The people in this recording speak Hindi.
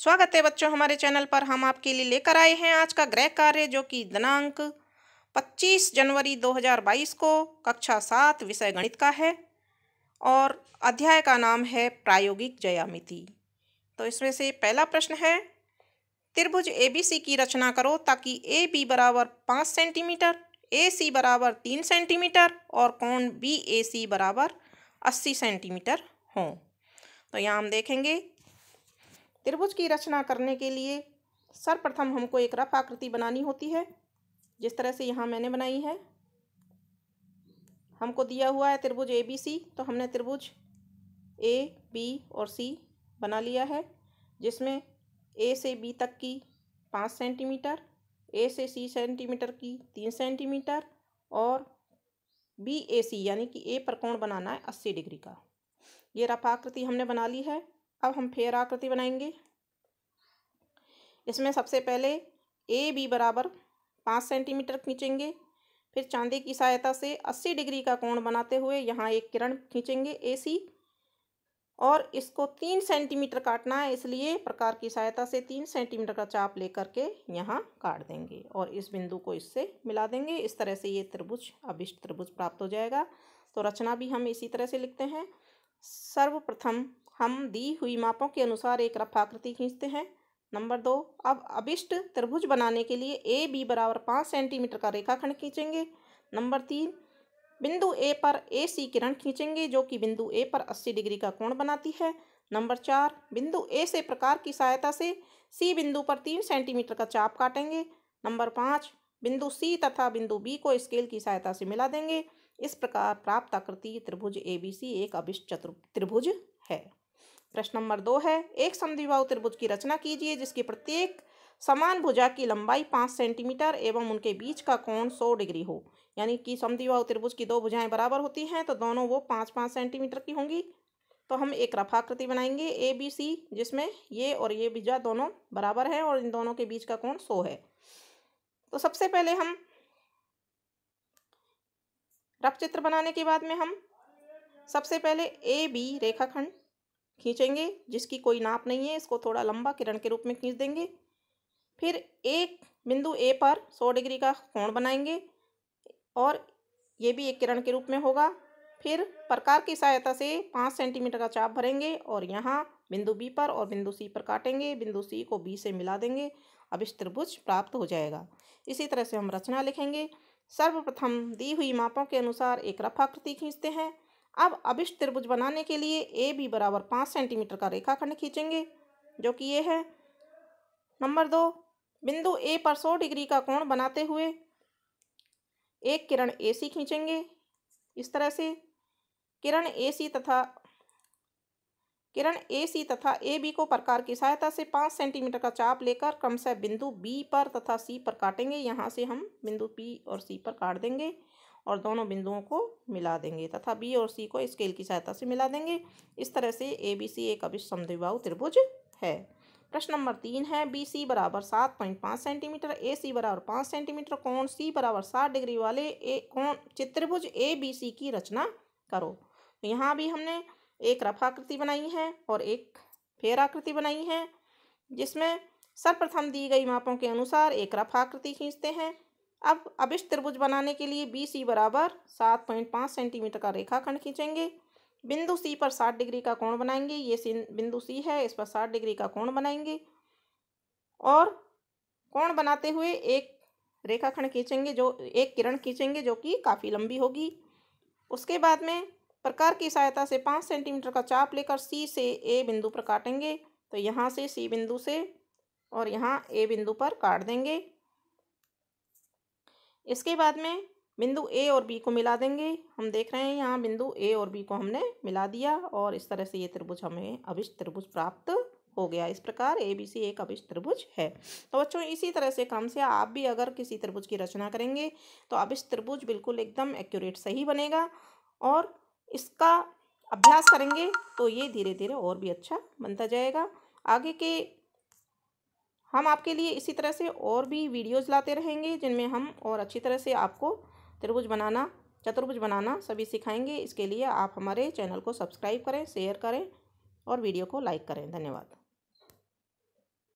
स्वागत है बच्चों हमारे चैनल पर हम आपके लिए लेकर आए हैं आज का गृह कार्य जो कि दिनांक 25 जनवरी 2022 को कक्षा सात विषय गणित का है और अध्याय का नाम है प्रायोगिक जयामिति तो इसमें से पहला प्रश्न है त्रिभुज ए की रचना करो ताकि ए बी बराबर पाँच सेंटीमीटर ए सी बराबर तीन सेंटीमीटर और कौन बी ए सी बराबर अस्सी सेंटीमीटर हों तो यहाँ हम देखेंगे त्रिभुज की रचना करने के लिए सर्वप्रथम हमको एक रफ आकृति बनानी होती है जिस तरह से यहाँ मैंने बनाई है हमको दिया हुआ है त्रिभुज ए बी सी तो हमने त्रिभुज ए बी और सी बना लिया है जिसमें ए से बी तक की पाँच सेंटीमीटर ए से सी सेंटीमीटर की तीन सेंटीमीटर और बी ए सी यानी कि ए पर कोण बनाना है अस्सी डिग्री का ये रफ आकृति हमने बना ली है अब हम फेयर आकृति बनाएंगे इसमें सबसे पहले ए बी बराबर पाँच सेंटीमीटर खींचेंगे फिर चांदी की सहायता से अस्सी डिग्री का कोण बनाते हुए यहाँ एक किरण खींचेंगे ए सी और इसको तीन सेंटीमीटर काटना है इसलिए प्रकार की सहायता से तीन सेंटीमीटर का चाप लेकर के यहाँ काट देंगे और इस बिंदु को इससे मिला देंगे इस तरह से ये त्रिभुज अभिष्ट त्रिभुज प्राप्त हो जाएगा तो रचना भी हम इसी तरह से लिखते हैं सर्वप्रथम हम दी हुई मापों के अनुसार एक रफाकृति खींचते हैं नंबर दो अब अभिष्ट त्रिभुज बनाने के लिए ए बी बराबर पाँच सेंटीमीटर का रेखाखंड खींचेंगे नंबर तीन बिंदु ए पर ए सी किरण खींचेंगे जो कि बिंदु ए पर अस्सी डिग्री का कोण बनाती है नंबर चार बिंदु ए से प्रकार की सहायता से सी बिंदु पर तीन सेंटीमीटर का चाप काटेंगे नंबर पाँच बिंदु सी तथा बिंदु बी को स्केल की सहायता से मिला देंगे इस प्रकार प्राप्त आकृति त्रिभुज ए बी सी एक अभिष्ट चतुर् त्रिभुज है प्रश्न नंबर दो है एक समद्विबाहु त्रिभुज की रचना कीजिए जिसकी प्रत्येक समान भुजा की लंबाई पाँच सेंटीमीटर एवं उनके बीच का कोण सौ डिग्री हो यानी कि समद्विबाहु त्रिभुज की दो भुजाएं बराबर होती हैं तो दोनों वो पाँच पाँच सेंटीमीटर की होंगी तो हम एक रफाकृति बनाएंगे ए बी सी जिसमें ये और ये भुजा दोनों बराबर हैं और इन दोनों के बीच का कोण सौ है तो सबसे पहले हम रफ चित्र बनाने के बाद में हम सबसे पहले ए बी रेखाखंड खींचेंगे जिसकी कोई नाप नहीं है इसको थोड़ा लंबा किरण के रूप में खींच देंगे फिर एक बिंदु ए पर सौ डिग्री का कोण बनाएंगे और ये भी एक किरण के रूप में होगा फिर प्रकार की सहायता से पाँच सेंटीमीटर का चाप भरेंगे और यहाँ बिंदु बी पर और बिंदु सी पर काटेंगे बिंदु सी को बी से मिला देंगे अब इस त्रिभुज प्राप्त हो जाएगा इसी तरह से हम रचना लिखेंगे सर्वप्रथम दी हुई मापों के अनुसार एक रफाकृति खींचते हैं अब अभिष्ट त्रिभुज बनाने के लिए ए बी बराबर पाँच सेंटीमीटर का रेखाखंड खींचेंगे जो कि ये है नंबर दो बिंदु ए पर सौ डिग्री का कोण बनाते हुए एक किरण ए सी खींचेंगे इस तरह से किरण ए सी तथा किरण ए सी तथा ए बी को प्रकार की सहायता से पाँच सेंटीमीटर का चाप लेकर क्रमशः बिंदु बी पर तथा सी पर काटेंगे यहाँ से हम बिंदु पी और सी पर काट देंगे और दोनों बिंदुओं को मिला देंगे तथा बी और सी को स्केल की सहायता से मिला देंगे इस तरह से ए बी सी एक अभिष्ट समद्विबाहु त्रिभुज है प्रश्न नंबर तीन है बी सी बराबर सात पॉइंट पाँच सेंटीमीटर ए सी बराबर पाँच सेंटीमीटर कोण सी बराबर सात डिग्री वाले ए कौन चित्रभुज ए बी सी की रचना करो तो यहाँ भी हमने एक रफ आकृति बनाई है और एक फेर आकृति बनाई है जिसमें सर्वप्रथम दी गई मापों के अनुसार एक रफ आकृति खींचते हैं अब अभिष्ट त्रिभुज बनाने के लिए बी सी बराबर सात पॉइंट पाँच सेंटीमीटर का रेखाखंड खींचेंगे बिंदु सी पर साठ डिग्री का कोण बनाएंगे ये बिंदु सी है इस पर साठ डिग्री का कोण बनाएंगे और कोण बनाते हुए एक रेखाखंड खींचेंगे जो एक किरण खींचेंगे जो कि काफ़ी लंबी होगी उसके बाद में प्रकार की सहायता से पाँच सेंटीमीटर का चाप लेकर सी से ए बिंदु पर काटेंगे तो यहाँ से सी बिंदु से और यहाँ ए बिंदु पर काट देंगे इसके बाद में बिंदु ए और बी को मिला देंगे हम देख रहे हैं यहाँ बिंदु ए और बी को हमने मिला दिया और इस तरह से ये त्रिभुज हमें अभिष्ट त्रिभुज प्राप्त हो गया इस प्रकार ए बी सी एक अभिष्ट त्रिभुज है तो बच्चों इसी तरह से काम से आप भी अगर किसी त्रिभुज की रचना करेंगे तो अभिष्ट त्रिभुज बिल्कुल एकदम एक्यूरेट सही बनेगा और इसका अभ्यास करेंगे तो ये धीरे धीरे और भी अच्छा बनता जाएगा आगे के हम आपके लिए इसी तरह से और भी वीडियोज़ लाते रहेंगे जिनमें हम और अच्छी तरह से आपको त्रिभुज बनाना चतुर्भुज बनाना सभी सिखाएंगे इसके लिए आप हमारे चैनल को सब्सक्राइब करें शेयर करें और वीडियो को लाइक करें धन्यवाद